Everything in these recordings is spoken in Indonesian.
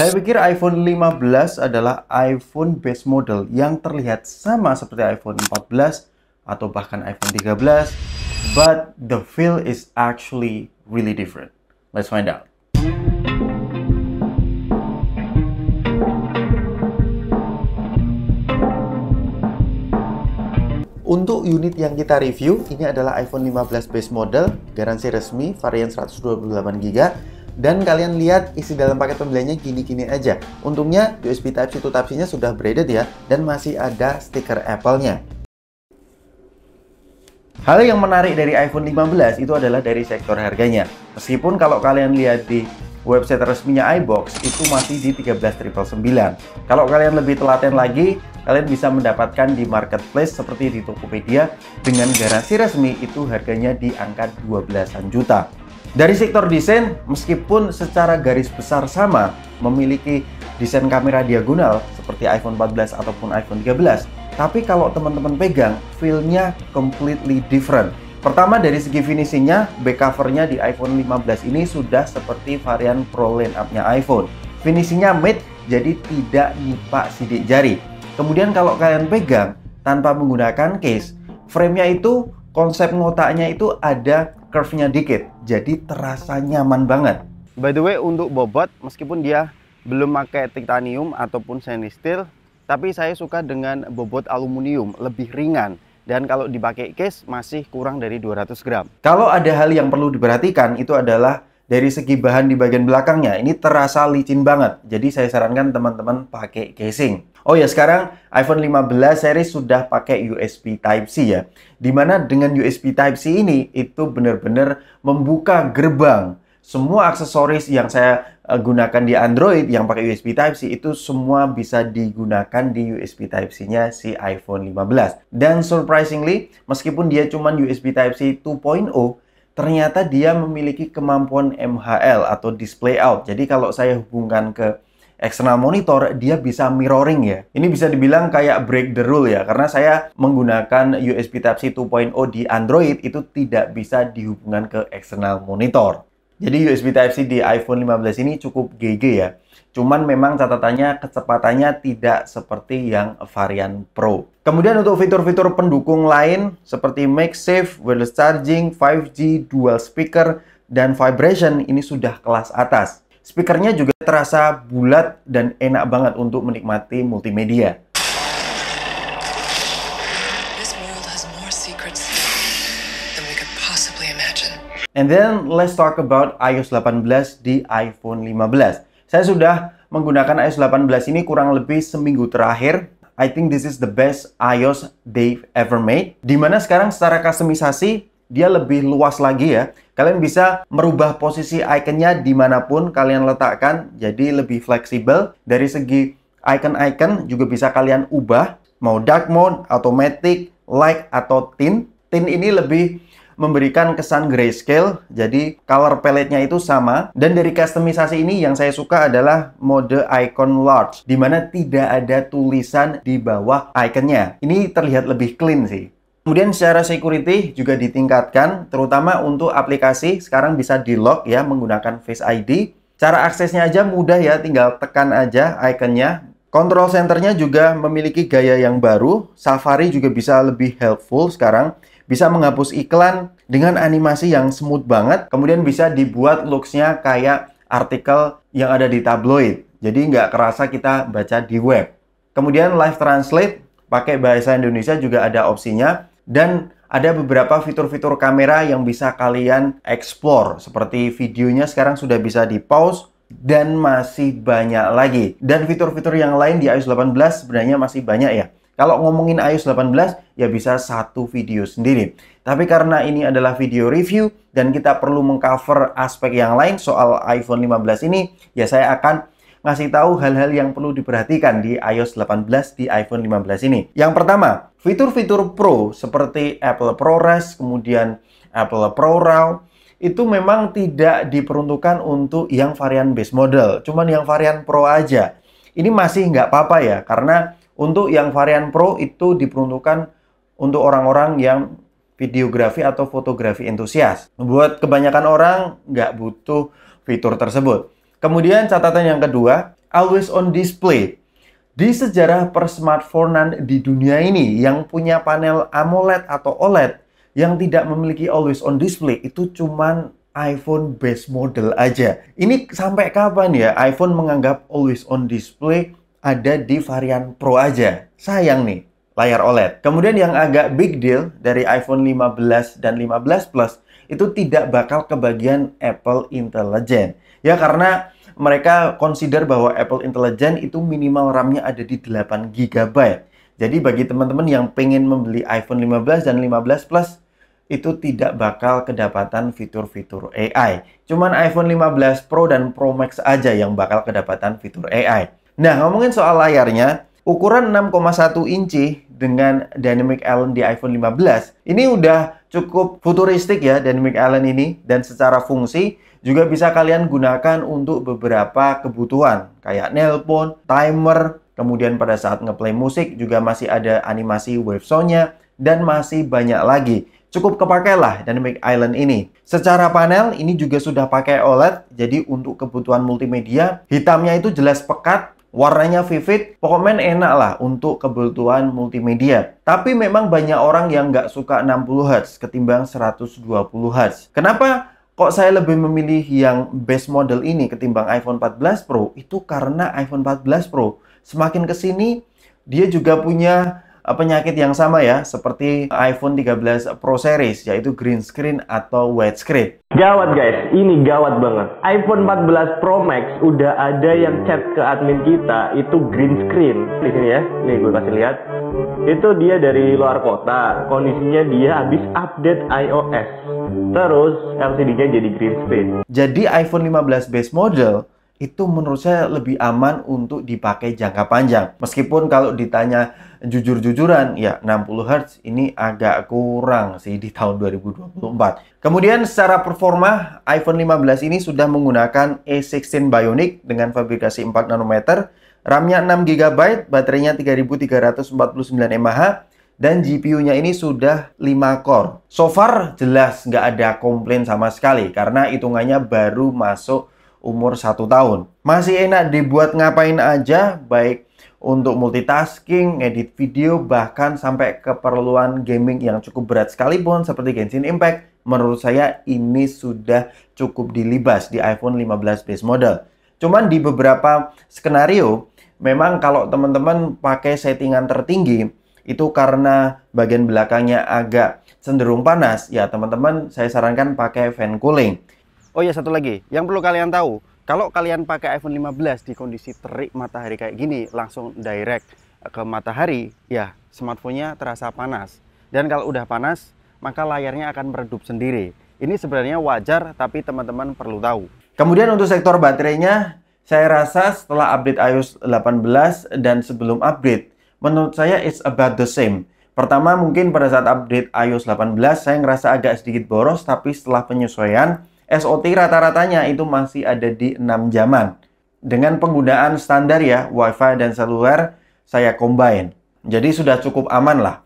Saya pikir iPhone 15 adalah iPhone base model yang terlihat sama seperti iPhone 14 atau bahkan iPhone 13, but the feel is actually really different. Let's find out. Untuk unit yang kita review, ini adalah iPhone 15 base model, garansi resmi, varian 128GB, dan kalian lihat isi dalam paket pembeliannya gini-gini aja. Untungnya USB Type-C to Type-C-nya sudah braided ya, dan masih ada stiker Apple-nya. Hal yang menarik dari iPhone 15 itu adalah dari sektor harganya. Meskipun kalau kalian lihat di website resminya iBox itu masih di 13999. Kalau kalian lebih telaten lagi, kalian bisa mendapatkan di marketplace seperti di Tokopedia dengan garansi resmi itu harganya di angka 12-an juta. Dari sektor desain, meskipun secara garis besar sama memiliki desain kamera diagonal seperti iPhone 14 ataupun iPhone 13, tapi kalau teman-teman pegang, feel-nya completely different. Pertama dari segi finishingnya, back covernya di iPhone 15 ini sudah seperti varian Pro line up-nya iPhone. Finishingnya matte, jadi tidak nyipak sidik jari. Kemudian kalau kalian pegang tanpa menggunakan case, frame-nya itu konsep ngotaknya itu ada curve-nya dikit, jadi terasa nyaman banget. By the way, untuk bobot, meskipun dia belum pakai titanium ataupun stainless steel, tapi saya suka dengan bobot aluminium, lebih ringan. Dan kalau dipakai case, masih kurang dari 200 gram. Kalau ada hal yang perlu diperhatikan, itu adalah dari segi bahan di bagian belakangnya ini terasa licin banget. Jadi saya sarankan teman-teman pakai casing. Oh ya sekarang iPhone 15 series sudah pakai USB Type-C ya. Dimana dengan USB Type-C ini itu benar-benar membuka gerbang. Semua aksesoris yang saya eh, gunakan di Android yang pakai USB Type-C itu semua bisa digunakan di USB Type-C-nya si iPhone 15. Dan surprisingly, meskipun dia cuma USB Type-C 2.0, ternyata dia memiliki kemampuan MHL atau display out. Jadi kalau saya hubungkan ke external monitor, dia bisa mirroring ya. Ini bisa dibilang kayak break the rule ya, karena saya menggunakan USB Type-C 2.0 di Android itu tidak bisa dihubungkan ke external monitor. Jadi USB Type-C di iPhone 15 ini cukup GG ya. Cuman memang catatannya kecepatannya tidak seperti yang varian Pro. Kemudian untuk fitur-fitur pendukung lain seperti Make Safe wireless charging, 5G, dual speaker, dan vibration ini sudah kelas atas. Speakernya juga terasa bulat dan enak banget untuk menikmati multimedia. And then let's talk about iOS 18 di iPhone 15. Saya sudah menggunakan iOS 18 ini kurang lebih seminggu terakhir. I think this is the best iOS they've ever made. Dimana sekarang secara customisasi, dia lebih luas lagi ya. Kalian bisa merubah posisi ikonnya dimanapun kalian letakkan, jadi lebih fleksibel. Dari segi icon-icon juga bisa kalian ubah, mau dark mode, automatic, light, atau tint. Tint ini lebih memberikan kesan grayscale, jadi color palette-nya itu sama. Dan dari customisasi ini yang saya suka adalah mode icon large, di mana tidak ada tulisan di bawah iconnya. Ini terlihat lebih clean sih. Kemudian secara security juga ditingkatkan, terutama untuk aplikasi sekarang bisa di lock ya menggunakan Face ID. Cara aksesnya aja mudah ya, tinggal tekan aja iconnya, Control centernya juga memiliki gaya yang baru. Safari juga bisa lebih helpful sekarang bisa menghapus iklan dengan animasi yang smooth banget. Kemudian bisa dibuat looks-nya kayak artikel yang ada di tabloid. Jadi nggak kerasa kita baca di web. Kemudian live translate pakai bahasa Indonesia juga ada opsinya dan ada beberapa fitur-fitur kamera yang bisa kalian explore seperti videonya sekarang sudah bisa di pause dan masih banyak lagi. Dan fitur-fitur yang lain di iOS 18 sebenarnya masih banyak ya. Kalau ngomongin iOS 18 ya bisa satu video sendiri. Tapi karena ini adalah video review dan kita perlu mengcover aspek yang lain soal iPhone 15 ini, ya saya akan ngasih tahu hal-hal yang perlu diperhatikan di iOS 18 di iPhone 15 ini. Yang pertama, fitur-fitur Pro seperti Apple ProRes, kemudian Apple ProRAW, itu memang tidak diperuntukkan untuk yang varian base model, cuman yang varian Pro aja. Ini masih nggak apa-apa ya, karena untuk yang varian Pro itu diperuntukkan untuk orang-orang yang videografi atau fotografi entusias. Buat kebanyakan orang nggak butuh fitur tersebut. Kemudian catatan yang kedua, always on display. Di sejarah per smartphone di dunia ini yang punya panel AMOLED atau OLED yang tidak memiliki always on display itu cuman iPhone base model aja. Ini sampai kapan ya iPhone menganggap always on display ada di varian Pro aja. Sayang nih, layar OLED. Kemudian yang agak big deal dari iPhone 15 dan 15 Plus itu tidak bakal kebagian Apple Intelligent. Ya karena mereka consider bahwa Apple Intelligent itu minimal RAM-nya ada di 8 GB. Jadi bagi teman-teman yang pengen membeli iPhone 15 dan 15 Plus itu tidak bakal kedapatan fitur-fitur AI. Cuman iPhone 15 Pro dan Pro Max aja yang bakal kedapatan fitur AI. Nah, ngomongin soal layarnya, ukuran 6,1 inci dengan Dynamic Island di iPhone 15 ini udah cukup futuristik ya Dynamic Island ini dan secara fungsi juga bisa kalian gunakan untuk beberapa kebutuhan kayak nelpon, timer, kemudian pada saat ngeplay musik juga masih ada animasi wave sound-nya dan masih banyak lagi. Cukup kepakailah Dynamic Island ini. Secara panel ini juga sudah pakai OLED, jadi untuk kebutuhan multimedia hitamnya itu jelas pekat warnanya vivid, pokoknya enak lah untuk kebutuhan multimedia. Tapi memang banyak orang yang nggak suka 60Hz ketimbang 120Hz. Kenapa? Kok saya lebih memilih yang base model ini ketimbang iPhone 14 Pro? Itu karena iPhone 14 Pro semakin kesini dia juga punya penyakit yang sama ya, seperti iPhone 13 Pro Series, yaitu green screen atau white screen. Gawat guys, ini gawat banget. iPhone 14 Pro Max udah ada yang chat ke admin kita itu green screen di sini ya. Nih gue kasih lihat. Itu dia dari luar kota. Kondisinya dia habis update iOS. Terus LCD-nya jadi green screen. Jadi iPhone 15 base model itu menurut saya lebih aman untuk dipakai jangka panjang. Meskipun kalau ditanya jujur-jujuran ya 60 Hz ini agak kurang sih di tahun 2024. Kemudian secara performa iPhone 15 ini sudah menggunakan A16 Bionic dengan fabrikasi 4 nanometer, RAM-nya 6 GB, baterainya 3349 mAh, dan GPU-nya ini sudah 5 core. So far jelas nggak ada komplain sama sekali karena hitungannya baru masuk umur satu tahun. Masih enak dibuat ngapain aja baik untuk multitasking, edit video, bahkan sampai keperluan gaming yang cukup berat sekalipun seperti Genshin Impact, menurut saya ini sudah cukup dilibas di iPhone 15 base model. Cuman di beberapa skenario, memang kalau teman-teman pakai settingan tertinggi, itu karena bagian belakangnya agak cenderung panas, ya teman-teman saya sarankan pakai fan cooling. Oh ya satu lagi, yang perlu kalian tahu, kalau kalian pakai iPhone 15 di kondisi terik matahari kayak gini, langsung direct eh, ke matahari, ya smartphone-nya terasa panas. Dan kalau udah panas, maka layarnya akan meredup sendiri. Ini sebenarnya wajar, tapi teman-teman perlu tahu. Kemudian untuk sektor baterainya, saya rasa setelah update iOS 18 dan sebelum upgrade, menurut saya it's about the same. Pertama mungkin pada saat update iOS 18 saya ngerasa agak sedikit boros tapi setelah penyesuaian SOT rata-ratanya itu masih ada di 6 jaman. Dengan penggunaan standar ya, WiFi dan seluler saya combine. Jadi sudah cukup aman lah.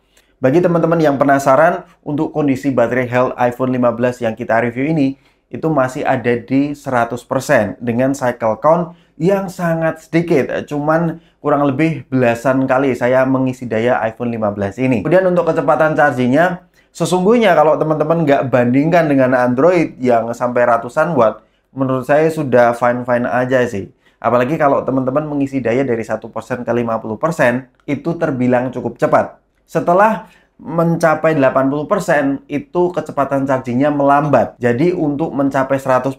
Bagi teman-teman yang penasaran untuk kondisi baterai health iPhone 15 yang kita review ini, itu masih ada di 100% dengan cycle count yang sangat sedikit, cuman kurang lebih belasan kali saya mengisi daya iPhone 15 ini. Kemudian untuk kecepatan chargingnya, Sesungguhnya kalau teman-teman nggak bandingkan dengan Android yang sampai ratusan watt, menurut saya sudah fine-fine aja sih. Apalagi kalau teman-teman mengisi daya dari 1% ke 50%, itu terbilang cukup cepat. Setelah mencapai 80% itu kecepatan chargingnya melambat. Jadi untuk mencapai 100%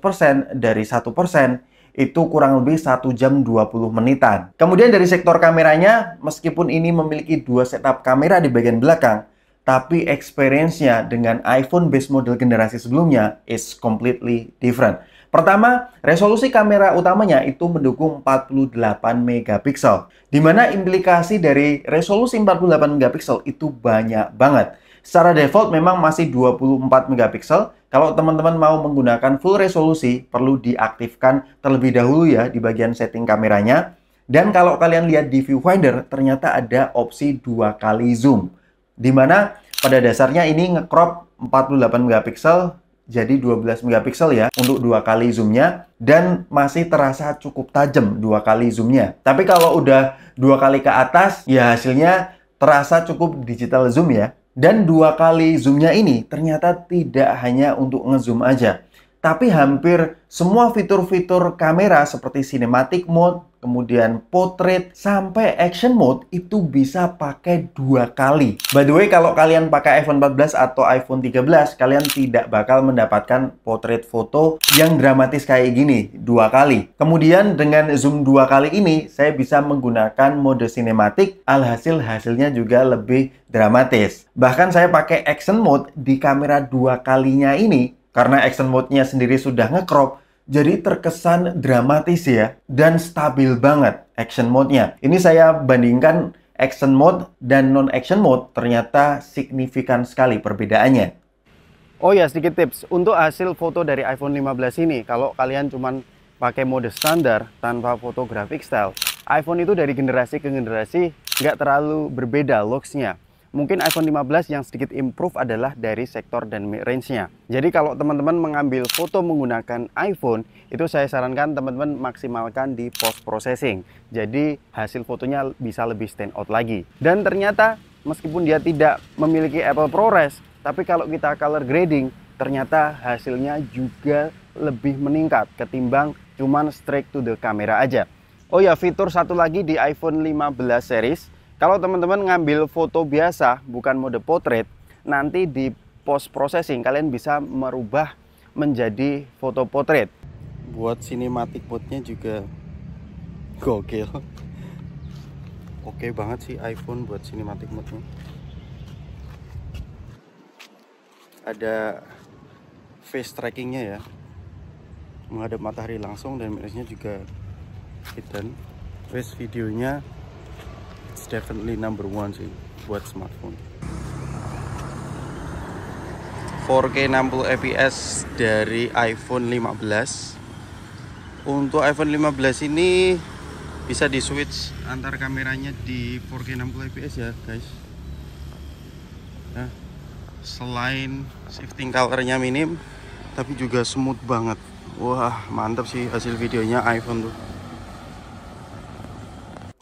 dari 1% itu kurang lebih 1 jam 20 menitan. Kemudian dari sektor kameranya, meskipun ini memiliki dua setup kamera di bagian belakang, tapi experience-nya dengan iPhone base model generasi sebelumnya is completely different. Pertama, resolusi kamera utamanya itu mendukung 48 megapiksel, di mana implikasi dari resolusi 48 megapiksel itu banyak banget. Secara default memang masih 24 megapiksel. Kalau teman-teman mau menggunakan full resolusi, perlu diaktifkan terlebih dahulu ya di bagian setting kameranya. Dan kalau kalian lihat di viewfinder, ternyata ada opsi dua kali zoom di mana pada dasarnya ini ngecrop 48 megapiksel jadi 12 megapiksel ya untuk dua kali zoomnya dan masih terasa cukup tajam dua kali zoomnya. Tapi kalau udah dua kali ke atas ya hasilnya terasa cukup digital zoom ya. Dan dua kali zoomnya ini ternyata tidak hanya untuk ngezoom aja, tapi hampir semua fitur-fitur kamera seperti cinematic mode, kemudian portrait, sampai action mode itu bisa pakai dua kali. By the way, kalau kalian pakai iPhone 14 atau iPhone 13, kalian tidak bakal mendapatkan portrait foto yang dramatis kayak gini, dua kali. Kemudian dengan zoom dua kali ini, saya bisa menggunakan mode cinematic, alhasil hasilnya juga lebih dramatis. Bahkan saya pakai action mode di kamera dua kalinya ini, karena action mode-nya sendiri sudah ngecrop, jadi terkesan dramatis ya, dan stabil banget action mode-nya. Ini saya bandingkan action mode dan non-action mode, ternyata signifikan sekali perbedaannya. Oh ya, sedikit tips. Untuk hasil foto dari iPhone 15 ini, kalau kalian cuma pakai mode standar tanpa fotografik style, iPhone itu dari generasi ke generasi nggak terlalu berbeda looks-nya. Mungkin iPhone 15 yang sedikit improve adalah dari sektor dan range-nya. Jadi kalau teman-teman mengambil foto menggunakan iPhone, itu saya sarankan teman-teman maksimalkan di post processing. Jadi hasil fotonya bisa lebih stand out lagi. Dan ternyata meskipun dia tidak memiliki Apple ProRes, tapi kalau kita color grading, ternyata hasilnya juga lebih meningkat ketimbang cuman straight to the camera aja. Oh ya, fitur satu lagi di iPhone 15 series kalau teman-teman ngambil foto biasa, bukan mode potret, nanti di post processing kalian bisa merubah menjadi foto potret. Buat cinematic mode-nya juga gokil. Oke banget sih iPhone buat cinematic mode-nya. Ada face tracking-nya ya menghadap matahari langsung dan minusnya juga hidden face videonya definitely number one sih buat smartphone 4K 60 fps dari iPhone 15 untuk iPhone 15 ini bisa di switch antar kameranya di 4K 60 fps ya guys nah, selain shifting colornya minim tapi juga smooth banget wah mantap sih hasil videonya iPhone tuh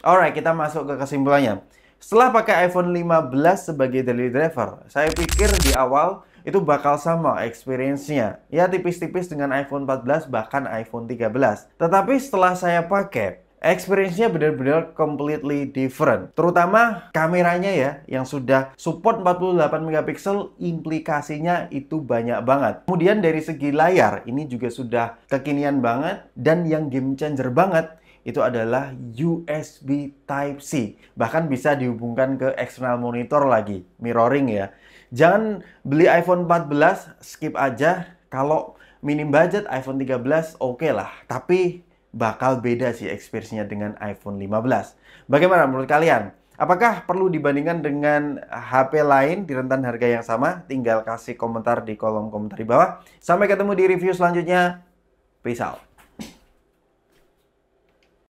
Alright, kita masuk ke kesimpulannya. Setelah pakai iPhone 15 sebagai daily driver, saya pikir di awal itu bakal sama experience-nya. Ya tipis-tipis dengan iPhone 14 bahkan iPhone 13. Tetapi setelah saya pakai, experience-nya benar-benar completely different. Terutama kameranya ya, yang sudah support 48 megapiksel, implikasinya itu banyak banget. Kemudian dari segi layar, ini juga sudah kekinian banget dan yang game changer banget itu adalah USB Type-C. Bahkan bisa dihubungkan ke external monitor lagi, mirroring ya. Jangan beli iPhone 14, skip aja. Kalau minim budget iPhone 13 oke okay lah, tapi bakal beda sih experience-nya dengan iPhone 15. Bagaimana menurut kalian? Apakah perlu dibandingkan dengan HP lain di rentan harga yang sama? Tinggal kasih komentar di kolom komentar di bawah. Sampai ketemu di review selanjutnya. Peace out.